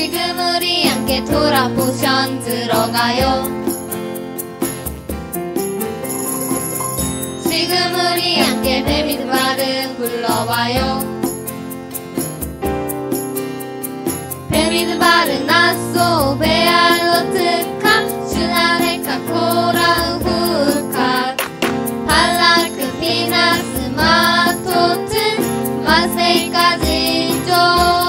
지금 우리 함께 돌아보션 들어가요 지금 우리 함께 배미드바른 불러봐요 배미드바른 나소 베알로트 카 슈나레카 코라 우후카 발라크 피나스 마토트 마세까지좀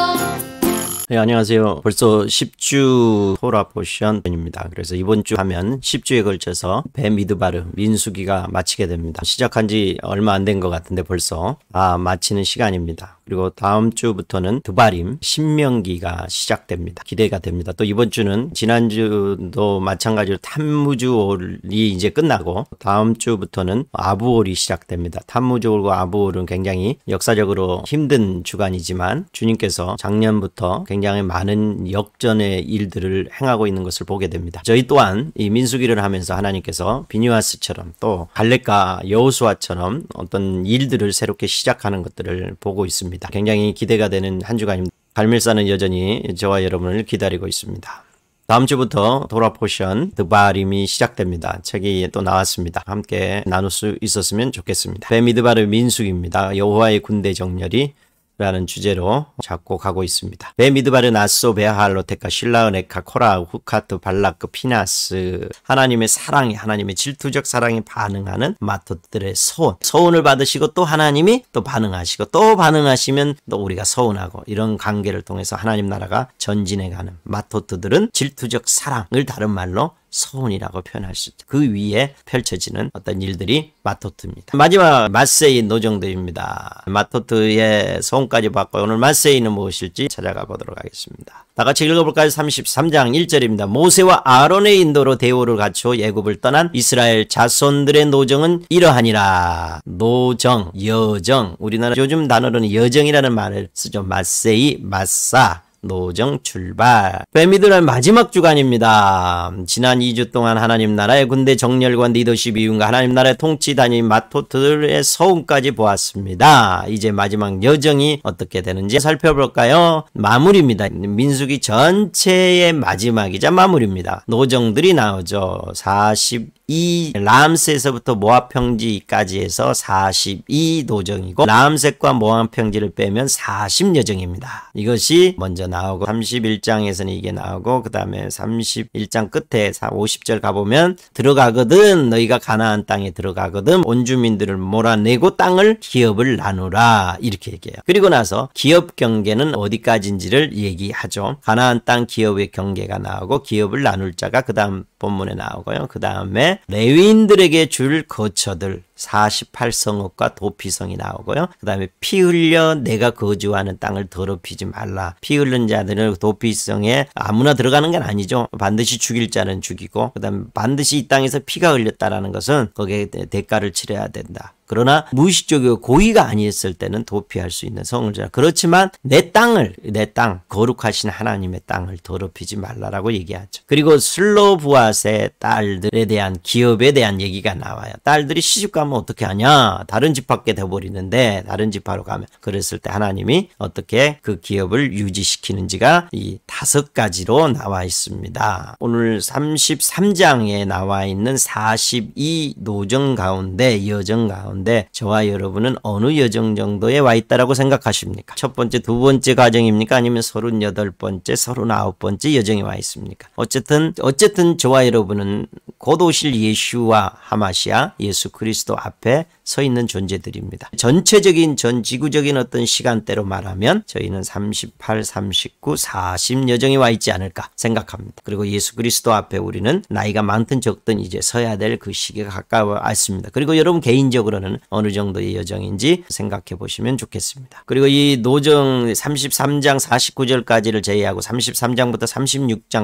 네, 안녕하세요. 벌써 10주 토라 포션입니다. 그래서 이번 주 하면 10주에 걸쳐서 뱀 미드바르 민수기가 마치게 됩니다. 시작한 지 얼마 안 된 것 같은데 벌써 아 마치는 시간입니다. 그리고 다음 주부터는 두바림 신명기가 시작됩니다. 기대가 됩니다. 또 이번 주는 지난주도 마찬가지로 탐무주월이 이제 끝나고 다음 주부터는 아부월이 시작됩니다. 탐무주월과 아부월은 굉장히 역사적으로 힘든 주간이지만 주님께서 작년부터 굉장히 많은 역전의 일들을 행하고 있는 것을 보게 됩니다. 저희 또한 이 민수기를 하면서 하나님께서 비뉴아스처럼 또 갈렙과 여호수아처럼 어떤 일들을 새롭게 시작하는 것들을 보고 있습니다. 바랍니다. 굉장히 기대가 되는 한 주간입니다. 갈밀산은 여전히 저와 여러분을 기다리고 있습니다. 다음 주부터 도라포션 드바림이 시작됩니다. 책이 또 나왔습니다. 함께 나눌 수 있었으면 좋겠습니다. 베미드바르 민숙입니다. 여호와의 군대 정렬이 라는 주제로 작곡하고 있습니다. 베미드바르 나소 베하알로테카 신라은에카 코라 후카트 발라크 피나스 하나님의 사랑이 하나님의 질투적 사랑에 반응하는 마토들의 서원 서원을 받으시고 또 하나님이 또 반응하시고 또 반응하시면 또 우리가 서운하고 이런 관계를 통해서 하나님 나라가 전진해가는 마토트들은 질투적 사랑을 다른 말로 소원이라고 표현할 수 있죠. 그 위에 펼쳐지는 어떤 일들이 마토트입니다. 마지막 마세이 노정들입니다 마토트의 서원까지 봤고 오늘 마세이는 무엇일지 찾아가 보도록 하겠습니다. 다 같이 읽어볼까요? 33장 1절입니다. 모세와 아론의 인도로 대우를 갖추어 예굽을 떠난 이스라엘 자손들의 노정은 이러하니라. 노정, 여정, 우리나라 요즘 단어로는 여정이라는 말을 쓰죠. 마세이, 마사. 노정 출발. 빼미들은 마지막 주간입니다. 지난 2주 동안 하나님 나라의 군대 정렬관 리더십 이윤과 하나님 나라의 통치 단임 마토트들의 서운까지 보았습니다. 이제 마지막 여정이 어떻게 되는지 살펴볼까요? 마무리입니다. 민숙이 전체의 마지막이자 마무리입니다. 노정들이 나오죠. 40 이람스에서부터 모압 평지까지 해서 42도정이고 람셋과 모압 평지를 빼면 40 여정입니다. 이것이 먼저 나오고 31장에서는 이게 나오고 그 다음에 31장 끝에 50절 가보면 들어가거든 너희가 가나안 땅에 들어가거든 온 주민들을 몰아내고 땅을 기업을 나누라 이렇게 얘기해요. 그리고 나서 기업 경계는 어디까지인지를 얘기하죠. 가나안 땅 기업의 경계가 나오고 기업을 나눌 자가 그 다음 본문에 나오고요. 그 다음에 레위인들에게 줄 거처들 48성읍과 도피성이 나오고요. 그 다음에 피 흘려 내가 거주하는 땅을 더럽히지 말라. 피 흘른 자들은 도피성에 아무나 들어가는 건 아니죠. 반드시 죽일 자는 죽이고 그 다음에 반드시 이 땅에서 피가 흘렸다라는 것은 거기에 대가를 치러야 된다. 그러나 무의식적이고 고의가 아니었을 때는 도피할 수 있는 성을 자. 그렇지만 내 땅을 내 땅 거룩하신 하나님의 땅을 더럽히지 말라라고 얘기하죠. 그리고 슬로부아스의 딸들에 대한 기업에 대한 얘기가 나와요. 딸들이 시집가 면 하면 어떻게 하냐? 다른 집 밖에 돼버리는데 다른 집합로 가면 그랬을 때 하나님이 어떻게 그 기업을 유지시키는지가 이 다섯 가지로 나와 있습니다. 오늘 33장에 나와 있는 42 노정 가운데 여정 가운데 저와 여러분은 어느 여정 정도에 와 있다라고 생각하십니까? 첫 번째, 두 번째 과정입니까? 아니면 38번째, 39번째 여정에 와 있습니까? 어쨌든 어쨌든 저와 여러분은 곧 오실 예수와 하마시아 예수 그리스도 앞에 서 있는 존재들입니다. 전체적인 전 지구적인 어떤 시간대로 말하면 저희는 38, 39, 40 여정이 와 있지 않을까 생각합니다. 그리고 예수 그리스도 앞에 우리는 나이가 많든 적든 이제 서야 될 그 시기가 가까워 왔습니다. 그리고 여러분 개인적으로는 어느 정도의 여정인지 생각해 보시면 좋겠습니다. 그리고 이 노정 33장 49절까지를 제외하고 33장부터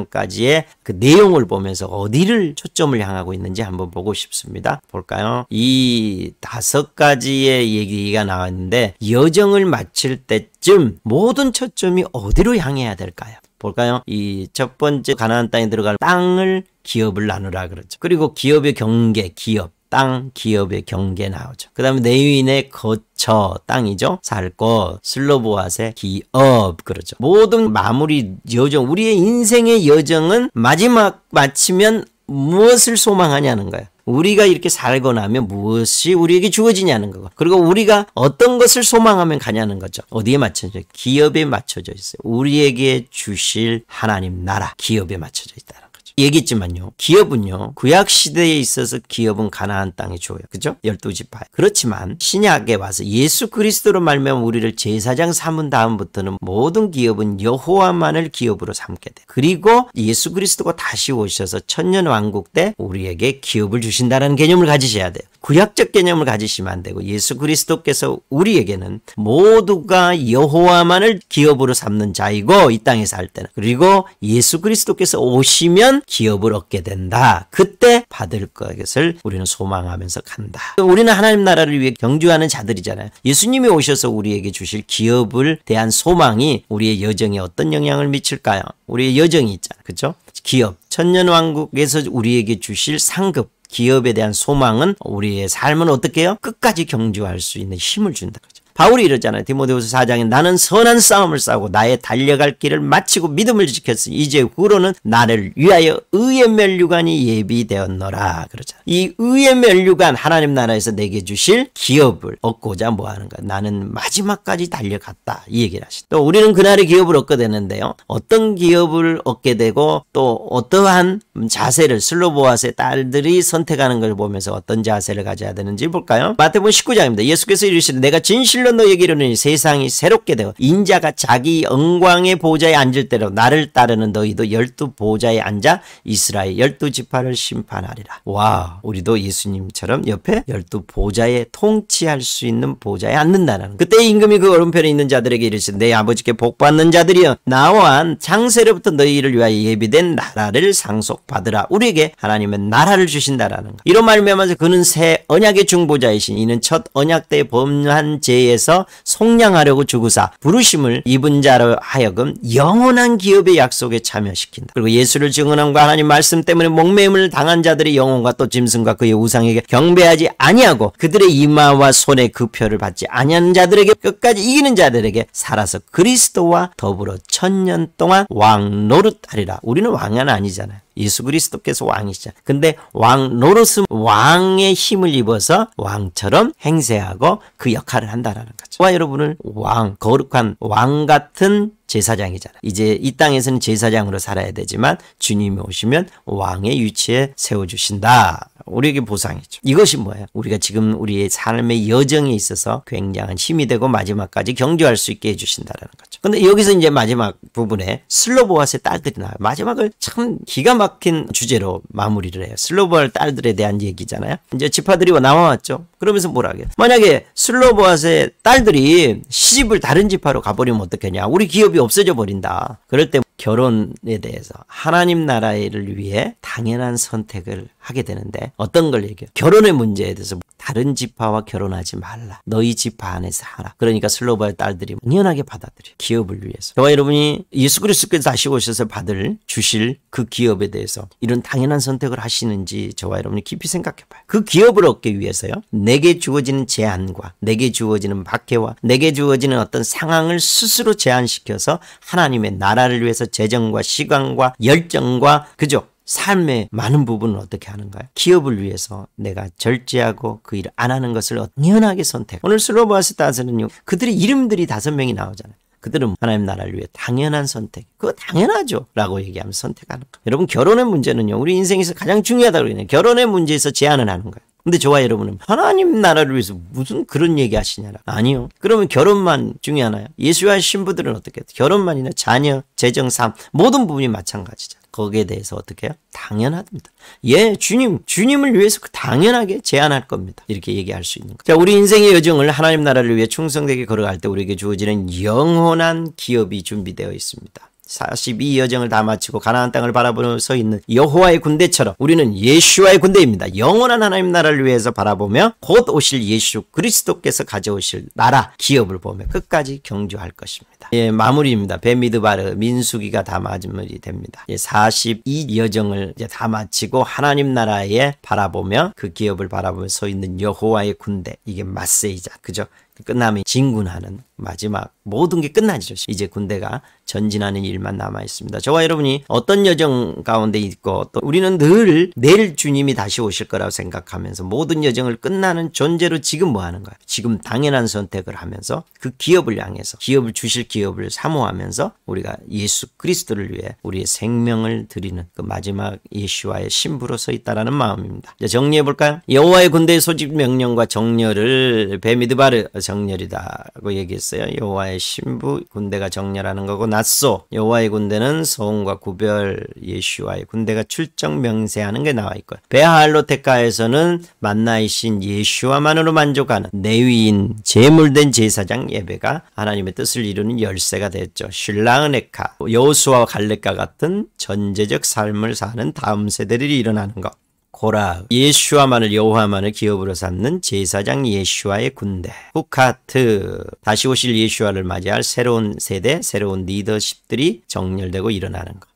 36장까지의 그 내용을 보면서 어디를 초점을 향하고 있는지 한번 보고 싶습니다. 볼까요? 이이 다섯 가지의 얘기가 나왔는데 여정을 마칠 때쯤 모든 초점이 어디로 향해야 될까요? 볼까요? 이 첫 번째 가나안 땅에 들어갈 땅을 기업을 나누라 그러죠. 그리고 기업의 경계, 기업, 땅, 기업의 경계 나오죠. 그 다음에 내위인의 거처, 땅이죠. 살 곳, 슬로보아의 기업, 그러죠. 모든 마무리 여정, 우리의 인생의 여정은 마지막 마치면 무엇을 소망하냐는 거예요. 우리가 이렇게 살고 나면 무엇이 우리에게 주어지냐는 거고 그리고 우리가 어떤 것을 소망하면 가냐는 거죠. 어디에 맞춰져? 있어요? 기업에 맞춰져 있어요. 우리에게 주실 하나님 나라 기업에 맞춰져 있다. 얘기했지만요. 기업은요. 구약 그 시대에 있어서 기업은 가나안 땅에 줘요. 그죠? 열두 지파. 그렇지만 신약에 와서 예수 그리스도로 말미암 우리를 제사장 삼은 다음부터는 모든 기업은 여호와만을 기업으로 삼게 돼. 그리고 예수 그리스도가 다시 오셔서 천년 왕국 때 우리에게 기업을 주신다는 개념을 가지셔야 돼요. 구약적 개념을 가지시면 안 되고 예수 그리스도께서 우리에게는 모두가 여호와만을 기업으로 삼는 자이고 이 땅에서 할 때는 그리고 예수 그리스도께서 오시면 기업을 얻게 된다. 그때 받을 것을 우리는 소망하면서 간다. 우리는 하나님 나라를 위해 경주하는 자들이잖아요. 예수님이 오셔서 우리에게 주실 기업을 대한 소망이 우리의 여정에 어떤 영향을 미칠까요? 우리의 여정이 있잖아요. 그죠? 기업, 천년왕국에서 우리에게 주실 상급, 기업에 대한 소망은 우리의 삶은 어떻게 해요? 끝까지 경주할 수 있는 힘을 준다. 바울이 이러잖아요. 디모데후서 4장에 나는 선한 싸움을 싸우고 나의 달려갈 길을 마치고 믿음을 지켰으니 이제 후로는 나를 위하여 의의 면류관이 예비되었노라 그러잖이 의의 면류관 하나님 나라에서 내게 주실 기업을 얻고자 뭐 하는가? 나는 마지막까지 달려갔다 이 얘기를 하시죠. 또 우리는 그날의 기업을 얻게 되는데요. 어떤 기업을 얻게 되고 또 어떠한 자세를 슬로보아스의 딸들이 선택하는 걸 보면서 어떤 자세를 가져야 되는지 볼까요? 마태복음 19장입니다. 예수께서 이르시되 내가 진실 오히려 너에게로는 세상이 새롭게 되어 인자가 자기 영광의 보좌에 앉을 때로 나를 따르는 너희도 열두 보좌에 앉아 이스라엘 열두 지파를 심판하리라. 와, 우리도 예수님처럼 옆에 열두 보좌에 통치할 수 있는 보좌에 앉는다는. 그때 임금이 그 오른편에 있는 자들에게 이르시되 내 아버지께 복받는 자들이여 나와 창세로부터 너희를 위하여 예비된 나라를 상속받으라. 우리에게 하나님은 나라를 주신다라는 것. 이런 말미암아서 그는 새 언약의 중보자이신 이는 첫 언약 때 범한 죄에 위해서 속량하려고 주구사 부르심을 입은 자로 하여금 영원한 기업의 약속에 참여시킨다. 그리고 예수를 증언함과 하나님 말씀 때문에 목매임을 당한 자들의 영혼과 또 짐승과 그의 우상에게 경배하지 아니하고 그들의 이마와 손에 그 표를 받지 아니한 자들에게 끝까지 이기는 자들에게 살아서 그리스도와 더불어 천년 동안 왕 노릇하리라. 우리는 왕은 아니잖아요. 예수 그리스도께서 왕이시죠. 근데 왕 노릇은 왕의 힘을 입어서 왕처럼 행세하고 그 역할을 한다라는 거죠. 와 여러분을 왕 거룩한 왕 같은 제사장이잖아. 이제 이 땅에서는 제사장으로 살아야 되지만 주님이 오시면 왕의 위치에 세워주신다. 우리에게 보상이죠. 이것이 뭐예요? 우리가 지금 우리의 삶의 여정에 있어서 굉장한 힘이 되고 마지막까지 경주할 수 있게 해주신다라는 거죠. 근데 여기서 이제 마지막 부분에 슬로보아스의 딸들이 나와요. 마지막을 참 기가 막힌 주제로 마무리를 해요. 슬로보아스 딸들에 대한 얘기잖아요. 이제 지파들이 나와왔죠. 그러면서 뭐라 하게 만약에 슬로보아스의 딸들이 시집을 다른 집하로 가버리면 어떻겠냐 우리 기업이 없어져 버린다 그럴 때 결혼에 대해서 하나님 나라를 위해 당연한 선택을 하게 되는데 어떤 걸 얘기해요? 결혼의 문제에 대해서 다른 집파와 결혼하지 말라. 너희 집파 안에서 하라. 그러니까 슬로바의 딸들이 당연하게 받아들여. 기업을 위해서. 저와 여러분이 예수 그리스도께서 다시 오셔서 받을 주실 그 기업에 대해서 이런 당연한 선택을 하시는지 저와 여러분이 깊이 생각해 봐요. 그 기업을 얻기 위해서요. 내게 주어지는 제안과 내게 주어지는 박해와 내게 주어지는 어떤 상황을 스스로 제한시켜서 하나님의 나라를 위해서 그래서 재정과 시간과 열정과 그죠? 삶의 많은 부분은 어떻게 하는가요? 기업을 위해서 내가 절제하고 그 일을 안 하는 것을 연연하게 선택. 오늘 슬로바스 다스는요 그들의 이름들이 다섯 명이 나오잖아요. 그들은 하나님 나라를 위해 당연한 선택. 그거 당연하죠. 라고 얘기하면 선택하는 거예요. 여러분 결혼의 문제는요. 우리 인생에서 가장 중요하다고 그러네요. 결혼의 문제에서 제안을 하는 거예요. 근데 저와 여러분은 하나님 나라를 위해서 무슨 그런 얘기 하시냐라. 아니요. 그러면 결혼만 중요하나요? 예수와 신부들은 어떻게 해요? 결혼만이나 자녀, 재정, 삶 모든 부분이 마찬가지죠. 거기에 대해서 어떻게 해요? 당연합니다. 예, 주님, 주님을 위해서 그 당연하게 제안할 겁니다. 이렇게 얘기할 수 있는 거 자, 우리 인생의 여정을 하나님 나라를 위해 충성되게 걸어갈 때 우리에게 주어지는 영원한 기업이 준비되어 있습니다. 42여정을 다 마치고 가나안 땅을 바라보며 서 있는 여호와의 군대처럼 우리는 예수와의 군대입니다. 영원한 하나님 나라를 위해서 바라보며 곧 오실 예수 그리스도께서 가져오실 나라 기업을 보며 끝까지 경주할 것입니다. 예, 마무리입니다. 베미드바르 민수기가 다 마무리 됩니다. 예, 42여정을 이제 다 마치고 하나님 나라에 바라보며 그 기업을 바라보며 서 있는 여호와의 군대 이게 마세이자 그죠? 끝나면 진군하는 마지막 모든 게 끝나죠. 이제 군대가 전진하는 일만 남아 있습니다. 저와 여러분이 어떤 여정 가운데 있고 또 우리는 늘 내일 주님이 다시 오실 거라고 생각하면서 모든 여정을 끝나는 존재로 지금 뭐 하는 거야? 지금 당연한 선택을 하면서 그 기업을 향해서 기업을 주실 기업을 사모하면서 우리가 예수 그리스도를 위해 우리의 생명을 드리는 그 마지막 예수와의 신부로 서 있다라는 마음입니다. 이제 정리해 볼까요? 여호와의 군대의 소집 명령과 정렬을 베미드바르 정렬이다고 얘기했어요. 여호와의 신부 군대가 정렬하는 거고 낫소 여호와의 군대는 소음과 구별 예수와의 군대가 출정 명세하는 게 나와 있고요. 베아할로테카에서는 만나이신 예수와만으로 만족하는 내위인 제물된 제사장 예배가 하나님의 뜻을 이루는 열쇠가 됐죠. 신라은에카 여호수아와 갈렙과 같은 전제적 삶을 사는 다음 세대들이 일어나는 것. 고라 예슈아만을 여호와만을 기업으로 삼는 제사장 예슈아의 군대 후카트 다시 오실 예슈아를 맞이할 새로운 세대 새로운 리더십들이 정렬되고 일어나는 것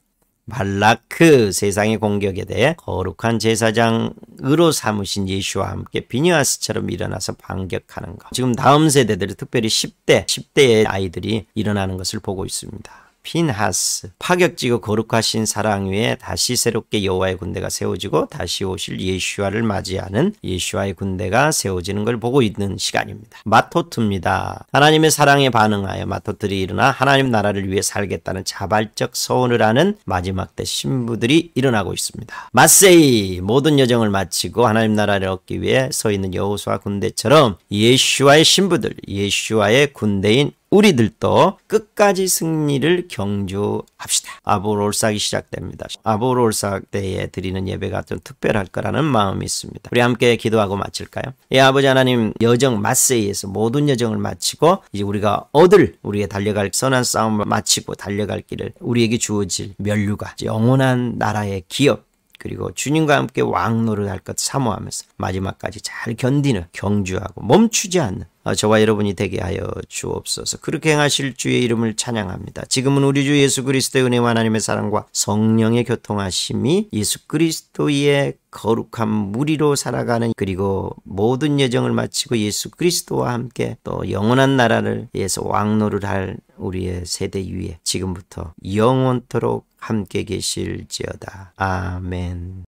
말라크 세상의 공격에 대해 거룩한 제사장으로 삼으신 예수와 함께 비니아스처럼 일어나서 반격하는 것. 지금 다음 세대들이 특별히 10대, 10대의 아이들이 일어나는 것을 보고 있습니다. 핀하스 파격지고 거룩하신 사랑 위에 다시 새롭게 여호와의 군대가 세워지고 다시 오실 예슈아를 맞이하는 예슈아의 군대가 세워지는 걸 보고 있는 시간입니다. 마토트입니다. 하나님의 사랑에 반응하여 마토트들이 일어나 하나님 나라를 위해 살겠다는 자발적 서원을 하는 마지막 때 신부들이 일어나고 있습니다. 마세이 모든 여정을 마치고 하나님 나라를 얻기 위해 서 있는 여호수아 군대처럼 예슈아의 신부들 예슈아의 군대인 우리들도 끝까지 승리를 경주합시다. 아보롤삭이 시작됩니다. 아보롤삭 때에 드리는 예배가 좀 특별할 거라는 마음이 있습니다. 우리 함께 기도하고 마칠까요? 예, 아버지 하나님 여정 마세이에서 모든 여정을 마치고 이제 우리가 얻을 우리의 달려갈 선한 싸움을 마치고 달려갈 길을 우리에게 주어질 멸류가 영원한 나라의 기업 그리고 주님과 함께 왕노를 할 것 사모하면서 마지막까지 잘 견디는 경주하고 멈추지 않는 아, 저와 여러분이 되게 하여 주옵소서. 그렇게 행하실 주의 이름을 찬양합니다. 지금은 우리 주 예수 그리스도의 은혜와 하나님의 사랑과 성령의 교통하심이 예수 그리스도의 거룩한 무리로 살아가는 그리고 모든 여정을 마치고 예수 그리스도와 함께 또 영원한 나라를 위해서 왕노를 할 우리의 세대 위에 지금부터 영원토록 함께 계실지어다. 아멘.